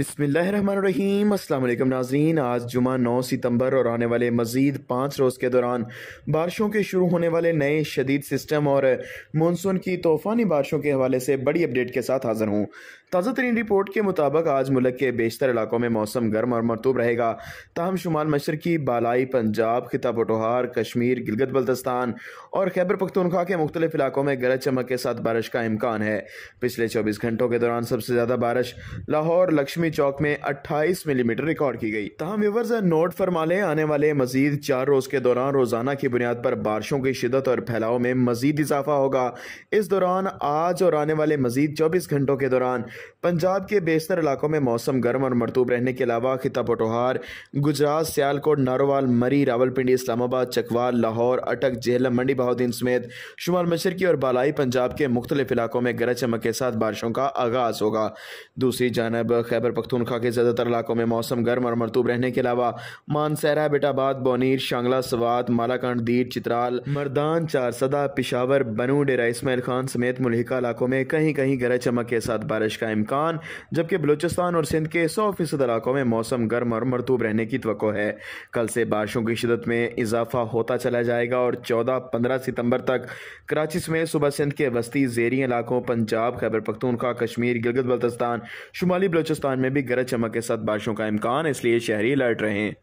अस्सलाम वालेकुम नाजरीन आज जुमा 9 सितंबर और आने वाले मज़ीद पाँच रोज़ के दौरान बारिशों के शुरू होने वाले नए शदीद सिस्टम और मानसून की तूफ़ानी बारिशों के हवाले से बड़ी अपडेट के साथ हाज़िर हूँ ताज़ा तरीन रिपोर्ट के मुताबिक आज मुल्क के बेशतर इलाकों में मौसम गर्म और मरतूब रहेगा ताहम शुमाल मशरकी बालाई पंजाब खिता पटोहार कश्मीर गिलगत बल्तस्तान और खैबर पख्तनख्वा के मुख्तलिफ इलाकों में गरज चमक के साथ बारिश का इम्कान है पिछले चौबीस घंटों के दौरान सबसे ज़्यादा बारिश लाहौर लक्ष्मी बरौनी चौक में 28 मिलीमीटर रिकॉर्ड की गई तहम व्यूवर्स नोट फरमा लें आने वाले मजीद चार रोज के दौरान रोजाना की बुनियाद पर बारिशों की शिदत और फैलाव में मजीद इजाफा होगा इस दौरान आज और आने वाले मजीद चौबीस घंटों के दौरान पंजाब के बेशतर इलाकों में मौसम गर्म और मरतूब रहने के अलावा खिता पटोहार गुजरात सियालकोट नारोवाल मरी रावलपिंडी इस्लामाबाद चकवाल लाहौर अटक जेहलम मंडी बहाउद्दीन समेत शुमाल मशरकी और बालाई पंजाब के मुख्तलिफ इलाकों में गरज चमक के साथ बारिशों का आगाज़ होगा दूसरी जानब खैबर खैबर पख्तूनखा के ज़्यादातर इलाकों में मौसम गर्म और मरतूब रहने के अलावा मानसहरा बेटाबाद बोनीर शांगला सवात मालाकंड दीर चित्राल मर्दान चारसदा पिशावर बनू डेरा इसमाइल खान समेत मुलहिका इलाकों में कहीं कहीं गरज चमक के साथ बारिश का इम्कान जबकि बलूचिस्तान और सिंध के सौ फीसद इलाकों में मौसम गर्म और मरतूब रहने की तो है कल से बारिशों की शिदत में इजाफा होता चला जाएगा और चौदह पंद्रह सितम्बर तक कराची समेत सुबह सिंध के वस्ती जेरी इलाकों पंजाब खैबर पख्तूनखा कश्मीर गिलगत बल्तिस्तान शुमाली बलोचिस्तान में भी गरज चमक के साथ बारिशों का इम्कान इसलिए शहरी अलर्ट रहें